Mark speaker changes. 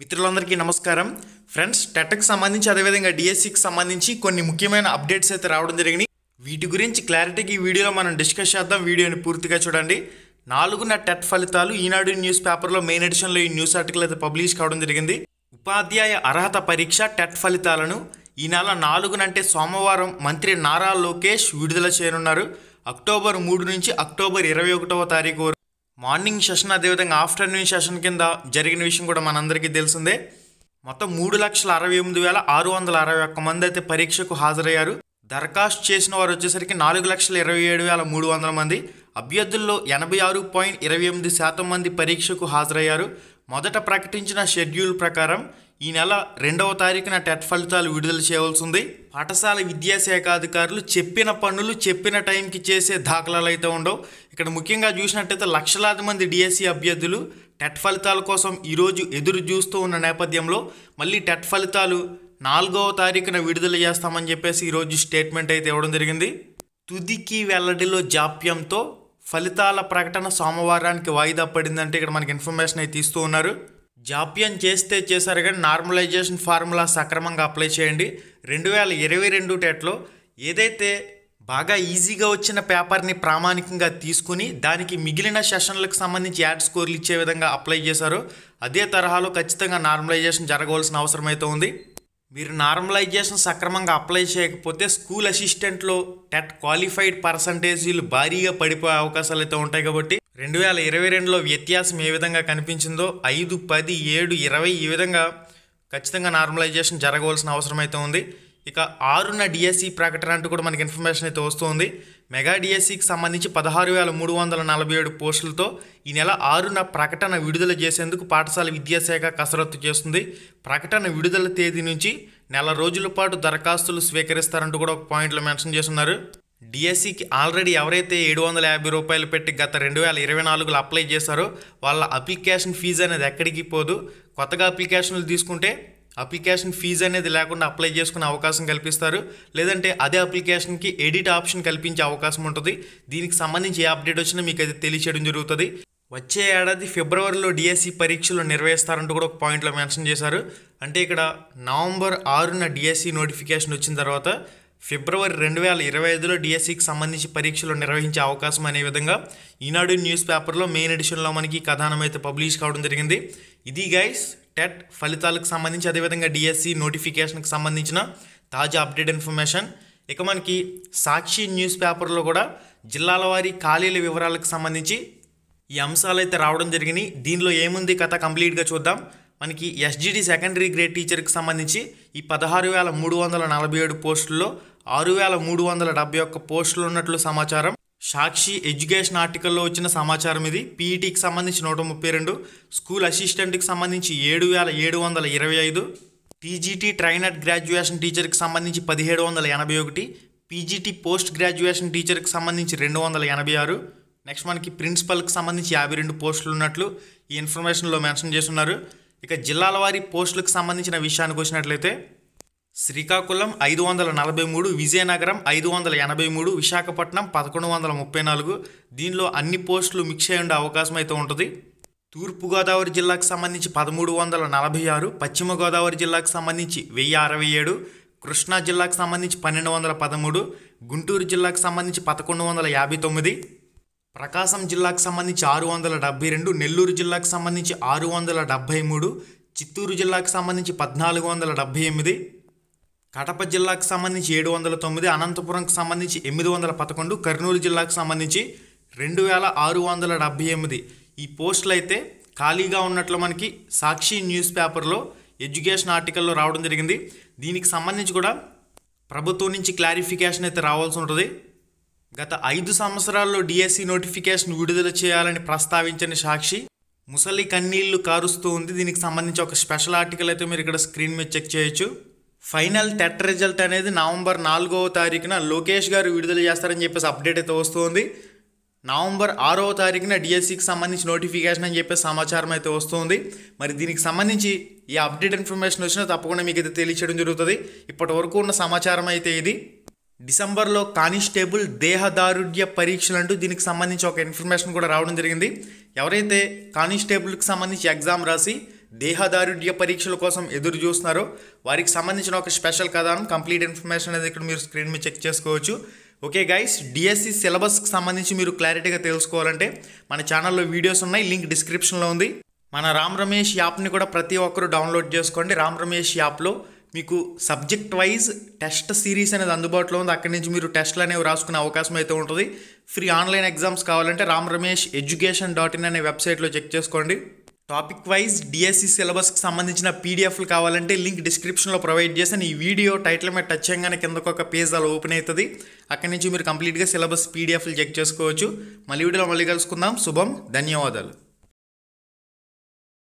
Speaker 1: మిత్రులందరికీ నమస్కారం ఫ్రెండ్స్ టెట్కి సంబంధించి అదేవిధంగా డిఎస్సికి సంబంధించి కొన్ని ముఖ్యమైన అప్డేట్స్ అయితే రావడం జరిగింది వీటి గురించి క్లారిటీకి వీడియోలో మనం డిస్కస్ చేద్దాం వీడియోని పూర్తిగా చూడండి నాలుగున టెట్ ఫలితాలు ఈనాడు న్యూస్ పేపర్లో మెయిన్ ఎడిషన్లో ఈ న్యూస్ ఆర్టికల్ అయితే పబ్లిష్ కావడం జరిగింది ఉపాధ్యాయ అర్హత పరీక్ష టెట్ ఫలితాలను ఈ నెల నాలుగునంటే సోమవారం మంత్రి నారా లోకేష్ విడుదల చేయనున్నారు అక్టోబర్ మూడు నుంచి అక్టోబర్ ఇరవై ఒకటవ తారీఖు మార్నింగ్ సెషన్ అదేవిధంగా ఆఫ్టర్నూన్ సెషన్ కింద జరిగిన విషయం కూడా మనందరికీ తెలిసిందే మొత్తం మూడు లక్షల అరవై ఎనిమిది వేల ఆరు వందల అరవై ఒక్క మంది అయితే పరీక్షకు హాజరయ్యారు దరఖాస్తు చేసిన వారు వచ్చేసరికి నాలుగు లక్షల ఇరవై ఏడు వేల మూడు వందల మంది అభ్యర్థుల్లో ఎనభై ఆరు పాయింట్ ఇరవై ఎనిమిది శాతం మంది పరీక్షకు హాజరయ్యారు మొదట ప్రకటించిన షెడ్యూల్ ప్రకారం ఈ నెల రెండవ తారీఖున టెట్ ఫలితాలు విడుదల చేయవలసి ఉంది పాఠశాల విద్యాశాఖ అధికారులు చెప్పిన పనులు చెప్పిన టైంకి చేసే దాఖలాలు అయితే ఉండవు ఇక్కడ ముఖ్యంగా చూసినట్టయితే లక్షలాది మంది డిఎస్సి అభ్యర్థులు టెట్ ఫలితాల కోసం ఈరోజు ఎదురు చూస్తూ ఉన్న నేపథ్యంలో మళ్ళీ టెట్ ఫలితాలు నాలుగవ తారీఖున విడుదల చేస్తామని చెప్పేసి ఈరోజు స్టేట్మెంట్ అయితే ఇవ్వడం జరిగింది తుదికి వెల్లడిలో జాప్యంతో ఫలితాల ప్రకటన సోమవారానికి వాయిదా పడిందంటే ఇక్కడ మనకి ఇన్ఫర్మేషన్ అయితే ఇస్తూ ఉన్నారు జాప్యం చేస్తే చేశారు కానీ నార్మలైజేషన్ ఫార్ములా సక్రమంగా అప్లై చేయండి రెండు వేల ఇరవై రెండు టెట్లో ఏదైతే బాగా ఈజీగా వచ్చిన పేపర్ని ప్రామాణికంగా తీసుకుని దానికి మిగిలిన సెషన్లకు సంబంధించి యాడ్ స్కోర్లు ఇచ్చే విధంగా అప్లై చేశారు అదే తరహాలో ఖచ్చితంగా నార్మలైజేషన్ జరగవలసిన అవసరం అయితే ఉంది మీరు నార్మలైజేషన్ సక్రమంగా అప్లై చేయకపోతే స్కూల్ అసిస్టెంట్లో టెట్ క్వాలిఫైడ్ పర్సంటేజీలు భారీగా పడిపోయే అవకాశాలు అయితే ఉంటాయి కాబట్టి రెండు వేల ఇరవై రెండులో వ్యత్యాసం ఏ విధంగా కనిపించిందో ఐదు పది ఏడు ఇరవై ఈ విధంగా ఖచ్చితంగా నార్మలైజేషన్ జరగవలసిన అవసరం అయితే ఉంది ఇక ఆరున్న డిఎస్సి ప్రకటన అంటూ కూడా మనకి ఇన్ఫర్మేషన్ అయితే వస్తుంది మెగా డిఎస్సికి సంబంధించి పదహారు వేల మూడు వందల నలభై ఏడు పోస్టులతో ఈ నెల ఆరున ప్రకటన విడుదల చేసేందుకు పాఠశాల విద్యాశాఖ కసరత్తు చేస్తుంది ప్రకటన విడుదల తేదీ నుంచి నెల రోజుల పాటు దరఖాస్తులు స్వీకరిస్తారంటూ కూడా ఒక పాయింట్లో మెన్షన్ చేస్తున్నారు డిఎస్సికి ఆల్రెడీ ఎవరైతే ఏడు వందల యాభై రూపాయలు పెట్టి గత రెండు వేల ఇరవై నాలుగులో అప్లై చేశారో వాళ్ళ అప్లికేషన్ ఫీజు అనేది ఎక్కడికి పోదు కొత్తగా అప్లికేషన్లు తీసుకుంటే అప్లికేషన్ ఫీజు అనేది లేకుండా అప్లై చేసుకునే అవకాశం కల్పిస్తారు లేదంటే అదే అప్లికేషన్కి ఎడిట్ ఆప్షన్ కల్పించే అవకాశం ఉంటుంది దీనికి సంబంధించి ఏ అప్డేట్ వచ్చినా మీకు అది తెలియచేయడం జరుగుతుంది వచ్చే ఏడాది ఫిబ్రవరిలో డిఎస్సి పరీక్షలు నిర్వహిస్తారంటూ కూడా ఒక పాయింట్లో మెన్షన్ చేశారు అంటే ఇక్కడ నవంబర్ ఆరున డిఎస్సి నోటిఫికేషన్ వచ్చిన తర్వాత ఫిబ్రవరి రెండు వేల ఇరవై ఐదులో డిఎస్సికి e సంబంధించి పరీక్షలు నిర్వహించే అవకాశం అనే విధంగా ఈనాడు న్యూస్ పేపర్లో మెయిన్ ఎడిషన్లో మనకి కథానం అయితే పబ్లిష్ కావడం జరిగింది ఇది గైస్ టెట్ ఫలితాలకు సంబంధించి అదేవిధంగా డిఎస్సి e నోటిఫికేషన్కి సంబంధించిన తాజా అప్డేట్ ఇన్ఫర్మేషన్ ఇక మనకి సాక్షి న్యూస్ పేపర్లో కూడా జిల్లాల వారి ఖాళీల వివరాలకు సంబంధించి ఈ అంశాలు అయితే రావడం జరిగినాయి దీనిలో ఏముంది కథ కంప్లీట్గా చూద్దాం మనకి ఎస్జిడి సెకండరీ గ్రేడ్ టీచర్కి సంబంధించి ఈ పదహారు వేల మూడు వందల నలభై ఏడు పోస్టుల్లో ఆరు వేల మూడు వందల డెబ్బై ఒక్క పోస్టులు ఉన్నట్లు సమాచారం సాక్షి ఎడ్యుకేషన్ ఆర్టికల్లో వచ్చిన సమాచారం ఇది పీఈటీకి e సంబంధించి నూట ముప్పై రెండు స్కూల్ అసిస్టెంట్కి సంబంధించి ఏడు వేల ఏడు వందల ఇరవై ఐదు టీజీటీ ట్రైనర్ గ్రాడ్యుయేషన్ టీచర్కి సంబంధించి పదిహేడు వందల ఎనభై ఒకటి పీజీటీ పోస్ట్ గ్రాడ్యుయేషన్ టీచర్కి సంబంధించి రెండు వందల ఎనభై ఆరు నెక్స్ట్ మనకి ప్రిన్సిపల్కి సంబంధించి యాభై రెండు పోస్టులు ఉన్నట్లు ఈ ఇన్ఫర్మేషన్లో మెన్షన్ చేస్తున్నారు ఇక జిల్లాల వారి పోస్టులకు సంబంధించిన విషయానికి వచ్చినట్లయితే శ్రీకాకుళం ఐదు వందల నలభై మూడు విజయనగరం ఐదు వందల ఎనభై మూడు విశాఖపట్నం పదకొండు వందల ముప్పై నాలుగు దీనిలో అన్ని పోస్టులు మిక్స్ అయ్యి ఉండే అవకాశం అయితే ఉంటుంది తూర్పుగోదావరి జిల్లాకు సంబంధించి పదమూడు వందల నలభై ఆరు పశ్చిమ గోదావరి జిల్లాకు సంబంధించి వెయ్యి అరవై ఏడు కృష్ణా జిల్లాకు సంబంధించి పన్నెండు వందల పదమూడు గుంటూరు జిల్లాకు సంబంధించి పదకొండు వందల యాభై తొమ్మిది ప్రకాశం జిల్లాకు సంబంధించి ఆరు వందల డెబ్బై రెండు నెల్లూరు జిల్లాకు సంబంధించి ఆరు వందల డెబ్బై మూడు చిత్తూరు జిల్లాకు సంబంధించి పద్నాలుగు వందల డెబ్బై ఎనిమిది కడప జిల్లాకు సంబంధించి ఏడు వందల తొమ్మిది అనంతపురంకు సంబంధించి ఎనిమిది వందల పదకొండు కర్నూలు జిల్లాకు సంబంధించి రెండు వేల ఆరు వందల డెబ్బై ఎనిమిది ఈ పోస్టులు అయితే ఖాళీగా ఉన్నట్లు మనకి సాక్షి న్యూస్ పేపర్లో ఎడ్యుకేషన్ ఆర్టికల్లో రావడం జరిగింది దీనికి సంబంధించి కూడా ప్రభుత్వం నుంచి క్లారిఫికేషన్ అయితే రావాల్సి ఉంటుంది గత ఐదు సంవత్సరాల్లో డిఎస్సి నోటిఫికేషన్ విడుదల చేయాలని ప్రస్తావించిన సాక్షి ముసలి కన్నీళ్లు కారుస్తూ ఉంది దీనికి సంబంధించి ఒక స్పెషల్ ఆర్టికల్ అయితే మీరు ఇక్కడ స్క్రీన్ మీద చెక్ చేయొచ్చు ఫైనల్ టెట్ రిజల్ట్ అనేది నవంబర్ నాలుగవ తారీఖున లోకేష్ గారు విడుదల చేస్తారని చెప్పేసి అప్డేట్ అయితే వస్తుంది నవంబర్ ఆరవ తారీఖున డిఎస్సికి సంబంధించి నోటిఫికేషన్ అని చెప్పే సమాచారం అయితే వస్తుంది మరి దీనికి సంబంధించి ఈ అప్డేట్ ఇన్ఫర్మేషన్ వచ్చినా తప్పకుండా మీకు అయితే తెలియచేయడం జరుగుతుంది ఇప్పటి వరకు ఉన్న సమాచారం అయితే ఇది డిసెంబర్లో కానిస్టేబుల్ దేహదారుఢ్య పరీక్షలు అంటూ దీనికి సంబంధించి ఒక ఇన్ఫర్మేషన్ కూడా రావడం జరిగింది ఎవరైతే కానిస్టేబుల్కి సంబంధించి ఎగ్జామ్ రాసి దేహదారుఢ్య పరీక్షల కోసం ఎదురు చూస్తున్నారో వారికి సంబంధించిన ఒక స్పెషల్ కథనం కంప్లీట్ ఇన్ఫర్మేషన్ అనేది ఇక్కడ మీరు స్క్రీన్ మీద చెక్ చేసుకోవచ్చు ఓకే గైస్ డిఎస్సి సిలబస్కి సంబంధించి మీరు క్లారిటీగా తెలుసుకోవాలంటే మన ఛానల్లో వీడియోస్ ఉన్నాయి లింక్ డిస్క్రిప్షన్లో ఉంది మన రామ్ రమేష్ యాప్ని కూడా ప్రతి ఒక్కరూ డౌన్లోడ్ చేసుకోండి రామ్ రమేష్ యాప్లో మీకు సబ్జెక్ట్ వైజ్ టెస్ట్ సిరీస్ అనేది అందుబాటులో ఉంది అక్కడి నుంచి మీరు టెస్ట్లు అనేవి రాసుకునే అవకాశం అయితే ఉంటుంది ఫ్రీ ఆన్లైన్ ఎగ్జామ్స్ కావాలంటే Ram Ramesh education dot in అనే వెబ్సైట్లో చెక్ చేసుకోండి టాపిక్ వైజ్ డిఎస్సి సిలబస్కి సంబంధించిన పీడిఎఫ్లు కావాలంటే లింక్ డిస్క్రిప్షన్లో ప్రొవైడ్ చేశాను ఈ వీడియో టైటిల్ మీద టచ్ చేయగానే కిందకు ఒక పేజ్ అలా ఓపెన్ అవుతుంది అక్కడి నుంచి మీరు కంప్లీట్గా సిలబస్ పీడిఎఫ్లు చెక్ చేసుకోవచ్చు మళ్ళీ వీడియోలో మళ్ళీ కలుసుకుందాం శుభం ధన్యవాదాలు